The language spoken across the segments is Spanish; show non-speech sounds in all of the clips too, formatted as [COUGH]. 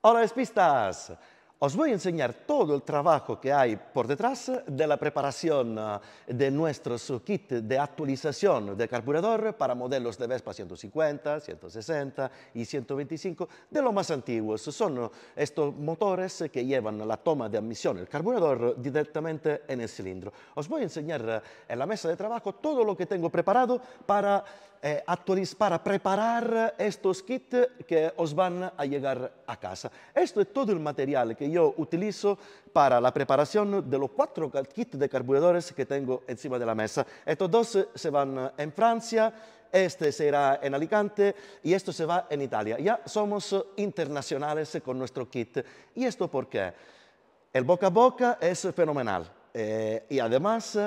Hola espistas. Os voy a enseñar todo el trabajo que hay por detrás de la preparación eh, de nuestro kit de actualización de carburador para modelos de Vespa 150, 160 y 125 de los más antiguos. Son eh, estos motores que llevan la toma de admisión, el carburador, directamente en el cilindro. Os voy a enseñar eh, en la mesa de trabajo todo lo que tengo preparado para eh, para preparar estos kits que os van a llegar a casa. Esto es todo el material que yo utilizo para la preparación de los cuatro kits de carburadores que tengo encima de la mesa. Estos dos se van en Francia, este se irá en Alicante y esto se va en Italia. Ya somos internacionales con nuestro kit. ¿Y esto por qué? El boca a boca es fenomenal eh, y además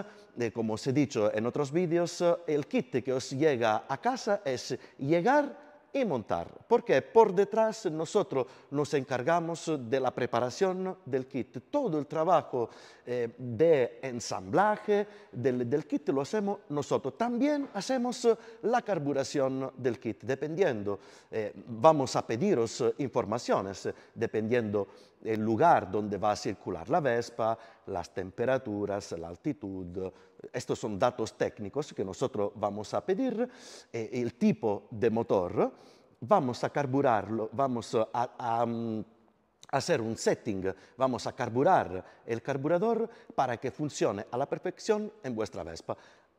como os he dicho en otros vídeos, eh, el kit que os llega a casa es llegar y montar. Porque por detrás nosotros nos encargamos de la preparación del kit. Todo el trabajo eh, de ensamblaje del, kit lo hacemos nosotros. También hacemos eh, la carburación del kit, dependiendo. Eh, vamos a pediros informaciones, dependiendo el lugar donde va a circular la Vespa, las temperaturas, la altitud. Estos son datos técnicos que nosotros vamos a pedir, el tipo de motor vamos a carburarlo, vamos a, mm, hacer un setting, vamos a carburar el carburador para que funcione a la perfección en vuestra Vespa.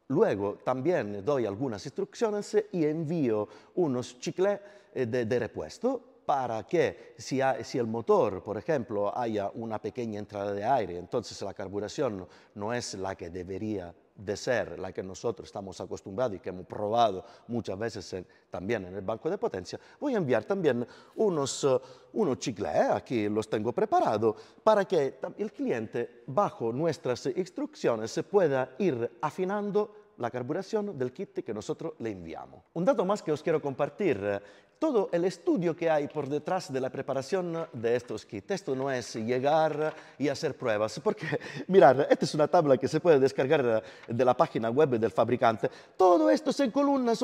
Luego también doy algunas instrucciones y envío unos chicles eh, de, repuesto para que si, si, el motor, por ejemplo, haya una pequeña entrada de aire, entonces la carburación no es la que debería de ser la que nosotros estamos acostumbrados y que hemos probado muchas veces también en el banco de potencia, voy a enviar también unos, eh, unos chicles, eh, aquí los tengo preparados, para que el cliente bajo nuestras instrucciones se pueda ir afinando la carburación del kit que nosotros le enviamos. Un dato más que os quiero compartir, eh, todo el estudio que hay por detrás de la preparación de estos kits. Esto no es llegar y hacer pruebas, porque [LAUGHS] mirar, esta es una tabla que se puede descargar eh, de la página web del fabricante. Todo esto se en columnas,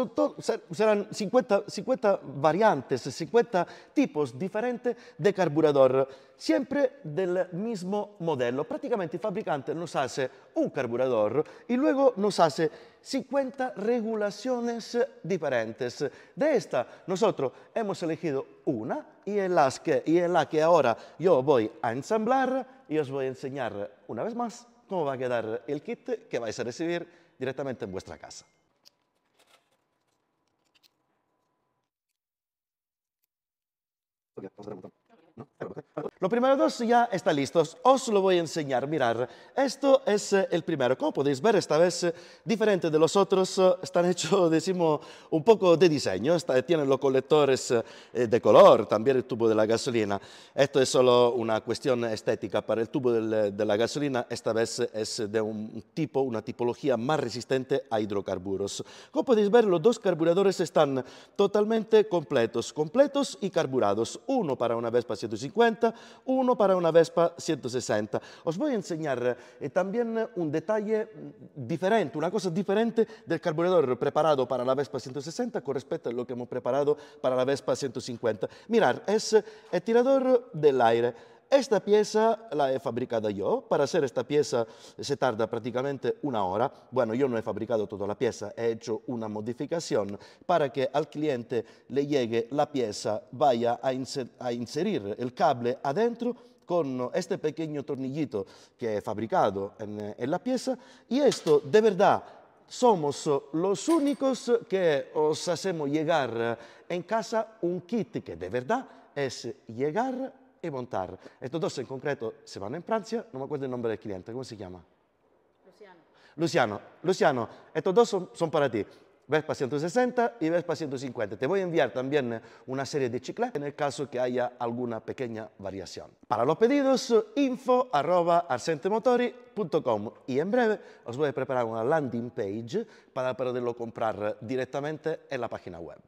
serán 50, 50 variantes, 50 tipos diferentes de carburador, siempre del mismo modelo. Prácticamente el fabricante nos hace un carburador y luego nos hace 50 regulaciones diferentes. De esta, nosotros hemos elegido una y es, las que, y la que ahora yo voy a ensamblar y os voy a enseñar una vez más cómo va a quedar el kit que vais a recibir directamente en vuestra casa. Los primeros dos ya están listos. Os lo voy a enseñar. Mirar, esto es eh, el primero. Como podéis ver, esta vez eh, diferente de los otros, eh, están [LAUGHS] hechos, decimos, un poco de diseño. tienen los colectores de color, también el tubo de la gasolina. Esto es solo una cuestión estética para el tubo de la gasolina. Esta vez es de un tipo, una tipología más resistente a hidrocarburos. Como podéis ver, los dos carburadores están totalmente completos, completos y carburados. Uno para una Vespa 150 uno para una Vespa 160. Os voy a enseñar eh, también un detalle mm, diferente, una cosa diferente del carburador preparado para la Vespa 160 con respecto a lo que hemos preparado para la Vespa 150. Mirar, es el eh, tirador del aire. Esta pieza la he fabricada yo. Para hacer esta pieza se tarda prácticamente una hora. Bueno, yo no he fabricado toda la pieza, he hecho una modificación para que al cliente le llegue la pieza, vaya a, inserir el cable adentro con este pequeño tornillito que he fabricado en, en la pieza. Y esto, de verdad, somos los únicos que os hacemos llegar en casa un kit que de verdad es llegar y Montar. Estos dos en concreto se van en Francia, no me acuerdo el nombre del cliente, ¿cómo se llama? Luciano. Luciano, Luciano estos dos son, para ti. Vespa 160 y Vespa 150. Te voy a enviar también una serie de chicletas en el caso que haya alguna pequeña variación. Para los pedidos, info arroba arsentemotori.com y en breve os voy a preparar una landing page para poderlo comprar directamente en la página web.